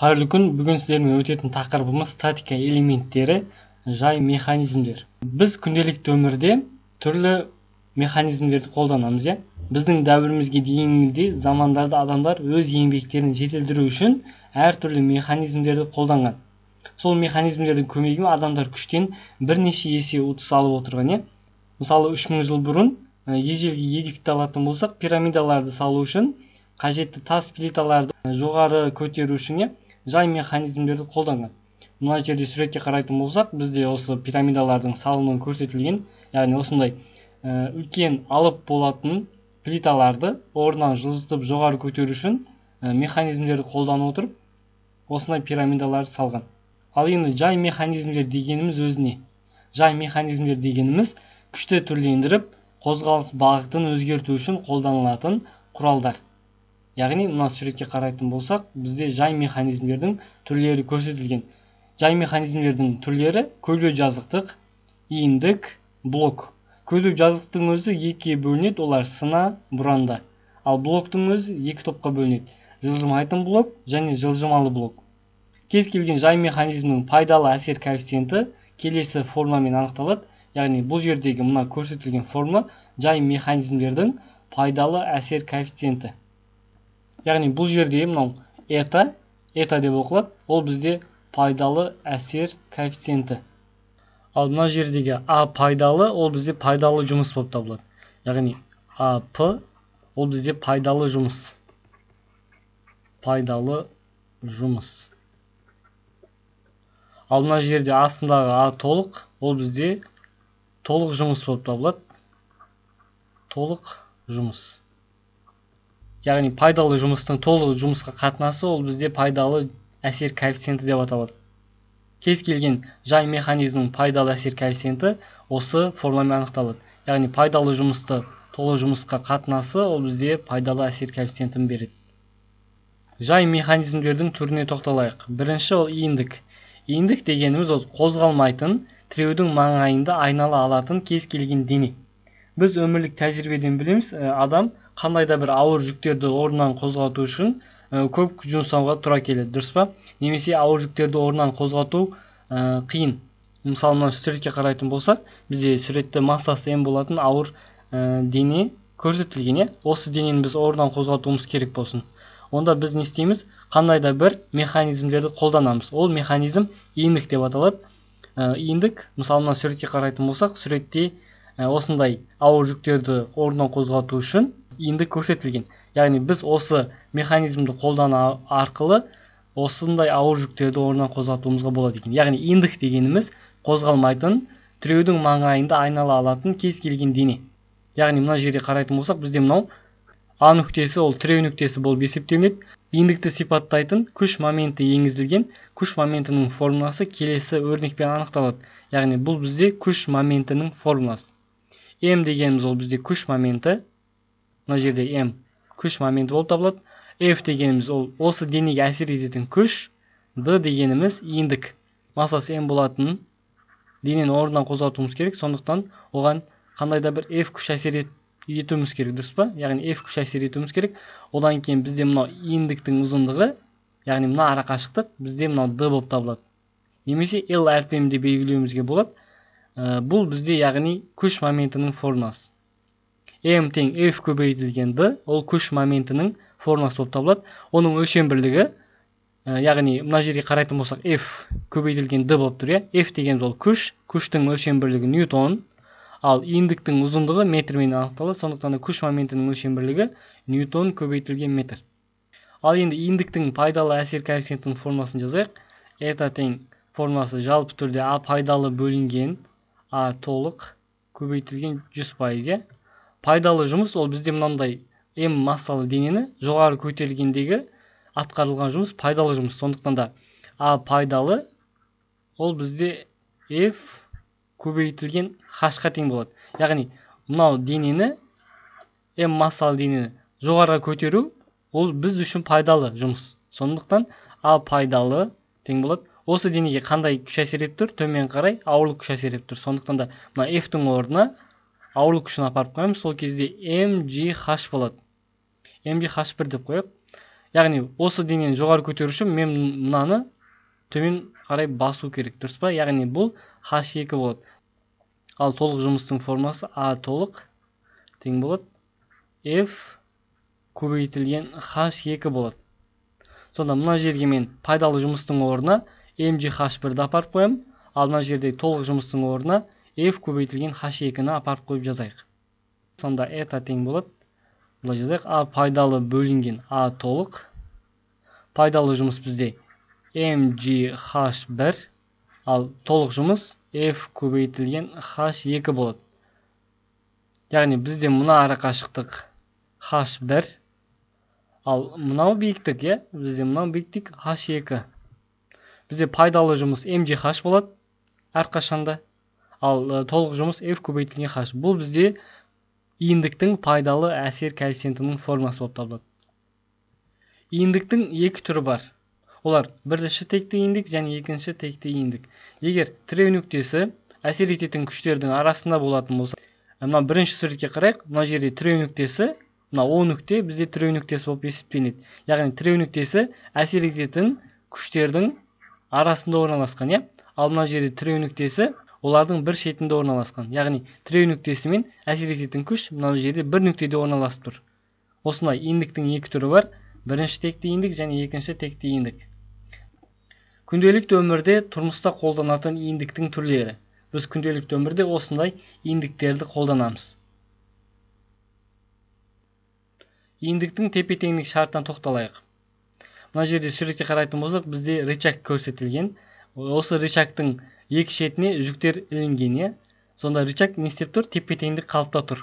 қайырлы күн бүгін сіздермен өтетін тақырыбымыз статика элементтері жай механизмдер біз күнделікті өмірде түрлі механизмдерді қолданамыз иә біздің дәуірімізге дейінгі замандарда адамдар өз еңбектерін жетілдіру үшін әртүрлі механизмдерді қолданған сол механизмдердің көмегімен адамдар күштен бірнеше есе ұтыс алып отырған иә мысалы үш жыл бұрын ежелгі египетті алатын болсақ пирамидаларды салу үшін қажетті тас плиталарды жоғары көтеру үшін иә жай механизмдерді қолданған мына жерде суретке қарайтын болсақ бізде осы пирамидалардың салынуы көрсетілген яғни осындай ә, үлкен алып болатын плиталарды орнынан жылжытып жоғары көтеру үшін ә, механизмдерді қолдана отырып осындай пирамидаларды салған ал енді жай механизмдер дегеніміз өзіне жай механизмдер дегеніміз күшті түрлендіріп қозғалыс бағытын өзгерту үшін қолданылатын құралдар яғни мына суретке қарайтын болсақ бізде жай механизмдердің түрлері көрсетілген жай механизмдердің түрлері көлбеу жазықтық иіндік блок көлбеу жазықтың өзі екіге бөлінеді олар сына бұранда ал блоктың өзі екі топқа бөлінеді жылжымайтын блок және жылжымалы блок кез келген жай механизмнің пайдалы әсер коэффициенті келесі формамен анықталады яғни бұл жердегі мына көрсетілген форма жай механизмдердің пайдалы әсер коэффициенті яғни бұл жерде мынау это это деп оқылады ол бізде пайдалы әсер коэффициенті ал мына жердегі а пайдалы ол бізде пайдалы жұмыс болып табылады яғни п ол бізде пайдалы жұмыс пайдалы жұмыс ал мына жерде астындағы а толық ол бізде толық жұмыс болып табылады толық жұмыс яғни пайдалы жұмыстың толық жұмысқа қатынасы ол бізде пайдалы әсер коэффициенті деп аталады кез келген жай механизмнің пайдалы әсер коэффициенті осы формуламен анықталады яғни пайдалы жұмысты толы жұмысқа қатынасы ол бізде пайдалы әсер коэффициентін береді жай механизмдердің түріне тоқталайық бірінші ол иіндік иіндік дегеніміз ол қозғалмайтын тіреудің маңайында айнала алатын кез келген дене біз өмірлік тәжірибеден білеміз адам қандай да бір ауыр жүктерді орнынан қозғату үшін э, көп жұмсауға тура келеді дұрыс па немесе ауыр жүктерді орнынан қозғату э, қиын мысалы мына суретке қарайтын болсақ бізде суретте массасы м болатын ауыр ә, дене көрсетілген иә осы денені біз орнынан қозғатуымыз керек болсын онда біз не істейміз қандай да бір механизмдерді қолданамыз ол механизм иіндік деп аталады ә, мысалы мына суретке қарайтын болсақ суретте осындай ауыр жүктерді орнынан қозғату үшін енді көрсетілген яғни біз осы механизмді қолдану арқылы осындай ауыр жүктерді орнынан қозғатуымызға болады екен яғни индік дегеніміз қозғалмайтын тіреудің маңайында айнала алатын кез келген дене яғни мына жерде қарайтын болсақ бізде мынау а нүктесі ол тіреу нүктесі болып есептелінеді индікті сипаттайтын күш моменті енгізілген күш моментінің формуласы келесі өрнекпен анықталады яғни бұл бізде күш моментінің формуласы м дегеніміз ол бізде күш моменті мына жерде м күш моменті болып табылады f дегеніміз ол осы денеге әсер ететін күш d дегеніміз иіндік массасы м болатын денені орнынан қозғалтуымыз керек сондықтан оған қандай да бір f күш әсер етуіміз керек дұрыс па яғни f күш әсер етуіміз керек одан кейін бізде мынау иіндіктің ұзындығы яғни мына арақашықтық бізде мынау d болып табылады немесе l де белгілеуімізге болады ә, бұл бізде яғни күш моментінің формуласы m тең f көбейтілген d ол күш моментінің формасы болып табылады оның өлшем бірлігі ә, яғни мына жерге қарайтын болсақ f көбейтілген d болып тұр иә ф дегеніміз ол күш күштің өлшем бірлігі ньютон ал иіндіктің ұзындығы метрмен анықталады сондықтан да күш моментінің өлшем бірлігі ньютон көбейтілген метр ал енді индіктің пайдалы әсер коэффициентінің формуласын жазайық это тең формуласы жалпы түрде а пайдалы бөлінген а толық көбейтілген жүз пайыз иә пайдалы жұмыс ол бізде мынандай м массалы денені жоғары көтергендегі атқарылған жұмыс пайдалы жұмыс сондықтан да а пайдалы ол бізде f көбейтілген қа тең болады яғни мынау денені м массалы денені жоғары көтеру ол біз үшін пайдалы жұмыс сондықтан а пайдалы тең болады осы денеге қандай күш әсер етіп тұр төмен қарай ауырлық күш әсер етіп тұр сондықтан да мына фтің орнына ауыл күшін апарып қоямыз сол кезде mgh болады mgh бір деп қояйық яғни осы денені жоғары көтеру үшін мен мынаны төмен қарай басу керек дұрыс па яғни бұл h 2 болады ал толық жұмыстың формасы а толық тең болады f көбейтілген h 2 болады сонда мына жерге мен пайдалы жұмыстың орнына mgh бірді апарып қоямын ал мына жерде толық жұмыстың орнына f көбейтілген h 2 екіні апарып қойып жазайық сонда это тең болады былай жазайық а пайдалы бөлінген а толық пайдалы жұмыс бізде mgh1 ал толық жұмыс f көбейтілген h2 болады яғни бізде мына қашықтық h1 ал мынау биіктік иә бізде мынау биіктік h2 бізде пайдалы жұмыс mgh болады әрқашанда ал э, толық жұмыс f көбейтілген h бұл бізде иіндіктің пайдалы әсер коэффициентінің формасы болып табылады иіндіктің екі түрі бар олар бірінші текті иіндік және екінші текті иіндік егер тіреу нүктесі әсер ететін күштердің арасында болатын болса э, мына бірінші суретке қарайық мына жерде тіреу нүктесі мына о нүкте бізде тіреу нүктесі болып есептелінеді яғни тіреу нүктесі әсер ететін күштердің арасында орналасқан иә ал мына жерде тіреу нүктесі олардың бір шетінде орналасқан яғни тіреу нүктесімен әсер ететін күш мынау жерде бір нүктеде орналасып тұр Осындай, иіндіктің екі түрі бар бірінші текті иіндік және екінші текті иіндік күнделікті өмірде тұрмыста қолданатын иіндіктің түрлері біз күнделікті өмірде осындай иіндіктерді қолданамыз иіндіктің тепе теңдік шартына тоқталайық мына жерде суретке қарайтын болсақ бізде рычаг көрсетілген осы рычагтың екі шетіне жүктер ілінген иә сонда рычаг не істеп тұр тепе теңдік қалыпта тұр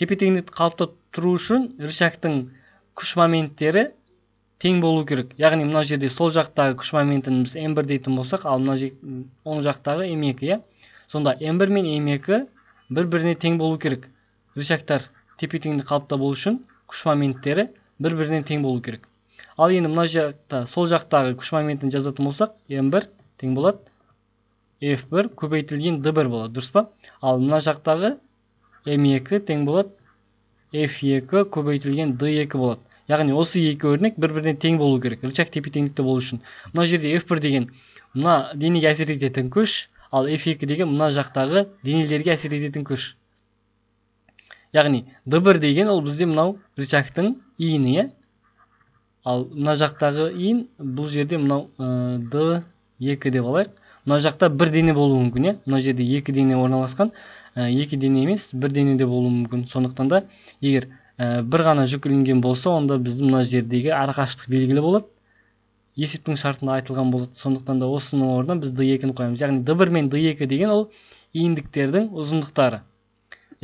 тепе теңдік қалыпта тұру үшін рычагтың күш моменттері тең болу керек яғни мына жерде сол жақтағы күш моментін біз м бір дейтін болсақ ал мына оң жақтағы м екі иә сонда м бір мен м екі бір біріне тең болу керек рычагтар тепе теңдік қалыпта болу үшін күш моменттері бір біріне тең болу керек ал енді мына жақта сол жақтағы күш моментін жазатын болсақ м бір тең болады f1 көбейтілген d1 болады дұрыс па ал мына жақтағы m2 тең болады f2 көбейтілген d2 болады яғни осы екі өрнек бір біріне тең болу керек рычаг тепе теңдікте болу үшін мына жерде f1 деген мына денеге әсер ететін күш ал f2 деген мына жақтағы денелерге әсер ететін күш яғни d1 деген ол бізде мынау рычагтың иіні иә ал мына жақтағы иін бұл жерде мынау э, d2 деп алайық мына жақта бір дене болуы мүмкін иә мына жерде екі дене орналасқан ә, екі дене емес бір дене де болуы мүмкін сондықтан да егер ә, бір ғана жүк ілінген болса онда біздің мына жердегі арақашықтық белгілі болады есептің шартында айтылған болады сондықтан да осының орнына біз д екіні қоямыз яғни д бір мен д екі деген ол иіндіктердің ұзындықтары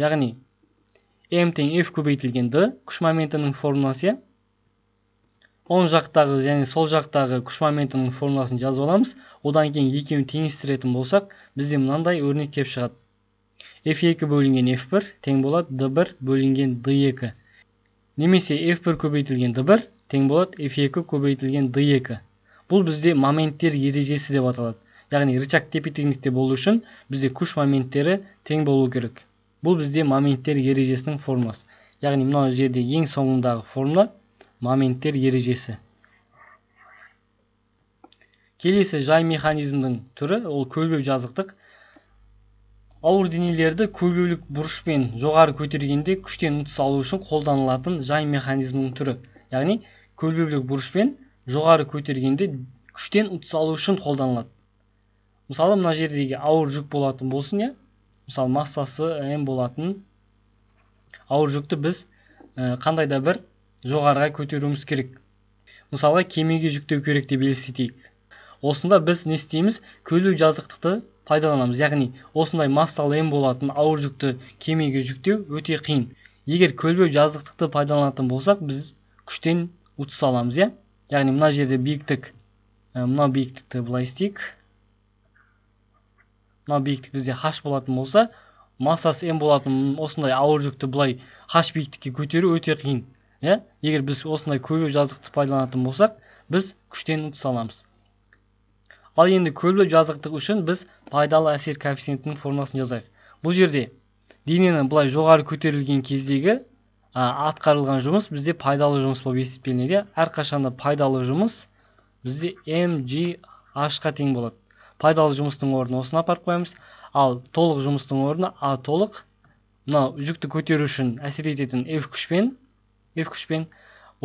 яғни м тең f көбейтілген д күш моментінің формуласы иә оң жақтағы және сол жақтағы күш моментінің формуласын жазып аламыз одан кейін екеуін теңестіретін болсақ бізде мынандай өрнек келіп шығады f2 бөлінген f1 тең болады d1 бөлінген d2 немесе f1 көбейтілген d1 тең болады f2 көбейтілген d2 бұл бізде моменттер ережесі деп аталады яғни рычаг тепе теңдікте болу үшін бізде күш моменттері тең болу керек бұл бізде моменттер ережесінің формуласы яғни мынау жерде ең соңындағы формула моменттер ережесі келесі жай механизмнің түрі ол көлбеу жазықтық ауыр денелерді көлбеулік бұрышпен жоғары көтергенде күштен ұтыс алу үшін қолданылатын жай механизмнің түрі яғни көлбеулік бұрышпен жоғары көтергенде күштен ұтыс алу үшін қолданылады мысалы мына жердегі ауыр жүк болатын болсын иә мысалы массасы м болатын ауыр жүкті біз э, қандай да бір жоғарыға көтеруіміз керек мысалы кемеге жүктеу керек деп елестетейік осында біз не істейміз көлу жазықтықты пайдаланамыз яғни осындай массалы ем болатын ауыр жүкті кемеге жүктеу өте қиын егер көлбеу жазықтықты пайдаланатын болсақ біз күштен ұтыс аламыз иә яғни мына жерде биіктік ә, мына биіктікті былай істейік мына биіктік бізде h болатын болса массасы м болатын осындай ауыр жүкті былай h биіктікке көтеру өте қиын иә егер біз осындай көлбеу жазықты пайдаланатын болсақ біз күштен ұтыс аламыз ал енді көлбеу жазықтық үшін біз пайдалы әсер коэффициентінің формуласын жазайық бұл жерде денені былай жоғары көтерілген кездегі атқарылған жұмыс бізде пайдалы жұмыс болып есептелінеді әрқашанда пайдалы жұмыс бізде mgh қа тең болады пайдалы жұмыстың орнына осыны апарып қоямыз ал толық жұмыстың орнына а толық мынау жүкті көтеру үшін әсер ететін f күшпен f күшпен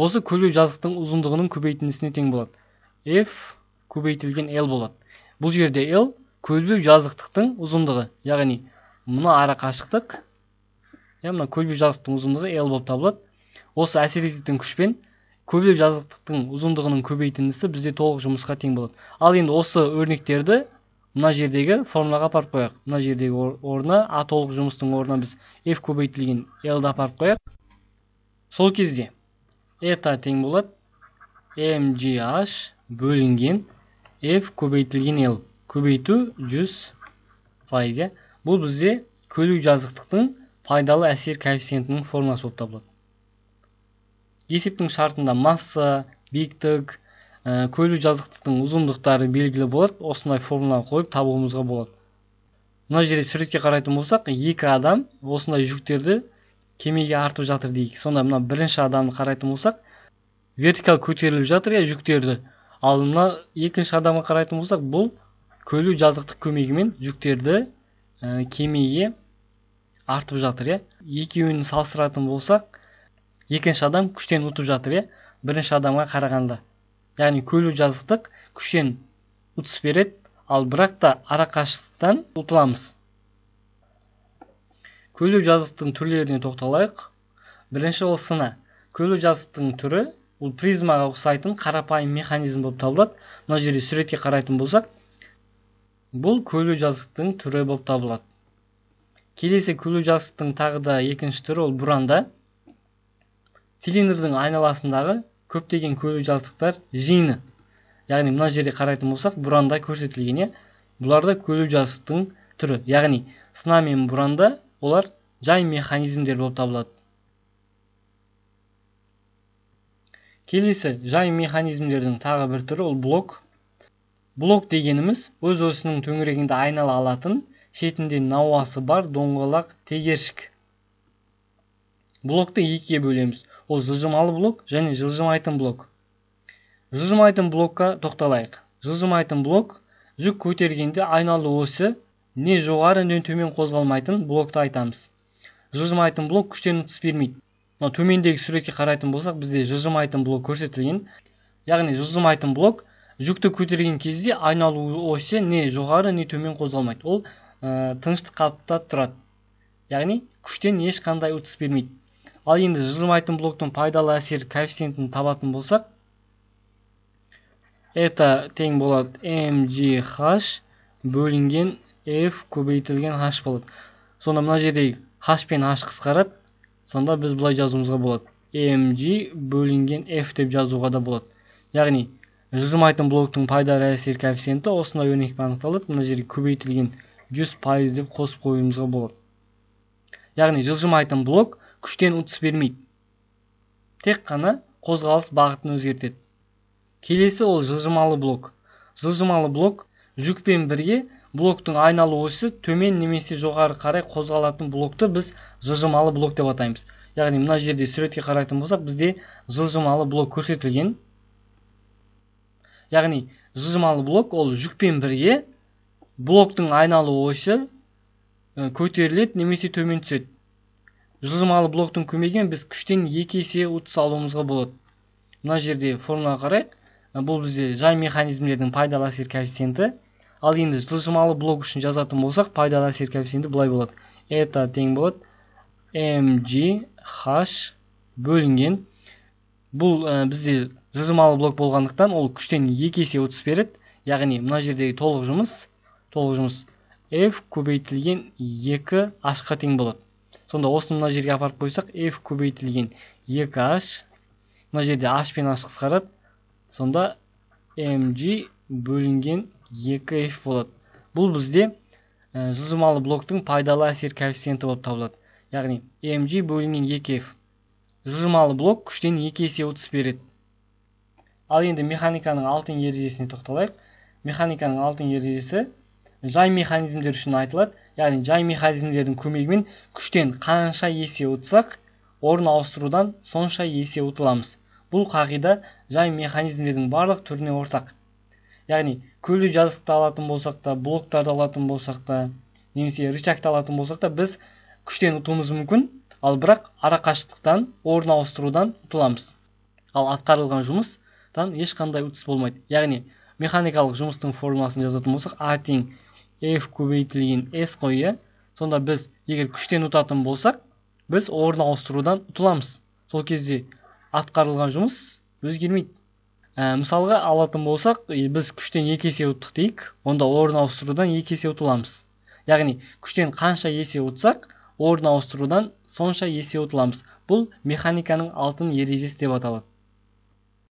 осы көлбеу жазықтың ұзындығының көбейтіндісіне тең болады f көбейтілген l болады бұл жерде l көлбеу жазықтықтың ұзындығы яғни мына қашықтық иә мына көлбеу жазықтың ұзындығы l болып табылады осы әсер ететін күшпен көлбеу жазықтықтың ұзындығының көбейтіндісі бізде толық жұмысқа тең болады ал енді осы өрнектерді мына жердегі формулаға апарып қояйық мына жердегі орнына а толық жұмыстың орнына біз f көбейтілген l апарып қояйық сол кезде это тең болады mgh бөлінген f көбейтілген l көбейту 100 пайыз иә. бұл бізде көлік жазықтықтың пайдалы әсер коэффициентінің формуласы болып табылады есептің шартында масса биіктік ә, көлік жазықтықтың ұзындықтары белгілі болады осындай формула қойып табуымызға болады мына жерде суретке қарайтын болсақ екі адам осындай жүктерді кемеге артып жатыр дейік сонда мына бірінші адамды қарайтын болсақ вертикал көтеріліп жатыр иә жүктерді ал мына екінші адамға қарайтын болсақ бұл көлу жазықтық көмегімен жүктерді кемеге артып жатыр иә екеуін салыстыратын болсақ екінші адам күштен ұтып жатыр иә бірінші адамға қарағанда яғни көлу жазықтық күштен ұтыс береді ал бірақ та арақашықтықтан ұтыламыз көлеу жазықтың түрлеріне тоқталайық бірінші ол сына көлеу жазықтың түрі ол призмаға ұқсайтын қарапайым механизм болып табылады мына жерде суретке қарайтын болсақ бұл көлу жазықтың түрі болып табылады келесі көлу жазықтың тағы да екінші түрі ол бұранда цилиндрдің айналасындағы көптеген көлу жазықтар жиыны яғни мына жерде қарайтын болсақ бұранда көрсетілген иә бұлар да көлеу жазықтың түрі яғни сына мен бұранда олар жай механизмдер болып табылады келесі жай механизмдердің тағы бір түрі ол блок блок дегеніміз өз осының төңірегінде айнала алатын шетінде науасы бар доңғалақ тегершік блокты екіге бөлеміз ол жылжымалы блок және жылжымайтын блок жылжымайтын блокқа тоқталайық жылжымайтын блок жүк көтергенде айналу осы, не жоғары не төмен қозғалмайтын блокты айтамыз жылжымайтын блок күштен ұтыс бермейді мына төмендегі суретке қарайтын болсақ бізде жылжымайтын блок көрсетілген яғни жылжымайтын блок жүкті көтерген кезде айналу осі не жоғары не төмен қозғалмайды ол ә, тыныштық қалыпта тұрады яғни күштен ешқандай ұтыс бермейді ал енді жылжымайтын блоктың пайдалы әсер коэффициентін табатын болсақ это тең болады mgh бөлінген f көбейтілген h болады сонда мына жерде h пен h қысқарады сонда біз былай жазуымызға болады mg бөлінген f деп жазуға да болады яғни жылжымайтын блоктың пайда әсер коэффициенті осындай өрнекпен анықталады мына жерге көбейтілген 100% деп қосып қоюымызға болады яғни жылжымайтын блок күштен ұтыс бермейді тек қана қозғалыс бағытын өзгертеді келесі ол жылжымалы блок жылжымалы блок жүкпен бірге блоктың айналу осы төмен немесе жоғары қарай қозғалатын блокты біз жылжымалы блок деп атаймыз яғни мына жерде суретке қарайтын болсақ бізде жылжымалы блок көрсетілген яғни жылжымалы блок ол жүкпен бірге блоктың айналу осы көтеріледі немесе төмен түседі жылжымалы блоктың көмегімен біз күштен екі есе ұтыс алуымызға болады мына жерде формула қарайық бұл бізде жай механизмдердің пайдалы әсер коэффициенті ал енді жылжымалы блок үшін жазатын болсақ пайдалы әсер коэффициенті былай болады это тең болады mg h бөлінген бұл э, бізде жылжымалы блок болғандықтан ол күштен екі есе ұтыс береді яғни мына жердегі толық жұмыс толық жұмыс f көбейтілген 2 h-қа тең болады сонда осыны мына жерге апарып қойсақ f көбейтілген 2h мына жерде h пен h қысқарады сонда mg бөлінген екі f болады бұл бізде ә, жылжымалы блоктың пайдалы әсер коэффициенті болып табылады яғни mg бөлінген 2f жылжымалы блок күштен екі есе ұтыс береді ал енді механиканың алтын ережесіне тоқталайық механиканың алтын ережесі жай механизмдер үшін айтылады яғни жай механизмдердің көмегімен күштен қанша есе ұтсақ орын ауыстырудан сонша есе ұтыламыз бұл қағида жай механизмдердің барлық түріне ортақ яғни күллі жазықты алатын болсақ та блоктарды алатын болсақ та немесе рычагты алатын болсақ та біз күштен ұтуымыз мүмкін ал бірақ арақашықтықтан орын ауыстырудан ұтыламыз ал атқарылған жұмыстан ешқандай ұтыс болмайды яғни механикалық жұмыстың формуласын жазатын болсақ а тең f көбейтілген s қой иә сонда біз егер күштен ұтатын болсақ біз орын ауыстырудан ұтыламыз сол кезде атқарылған жұмыс өзгермейді ә, мысалға алатын болсақ біз күштен екі есе ұттық дейік онда орын ауыстырудан екі есе ұтыламыз яғни күштен қанша есе ұтсақ орын ауыстырудан сонша есе ұтыламыз бұл механиканың алтын ережесі деп аталады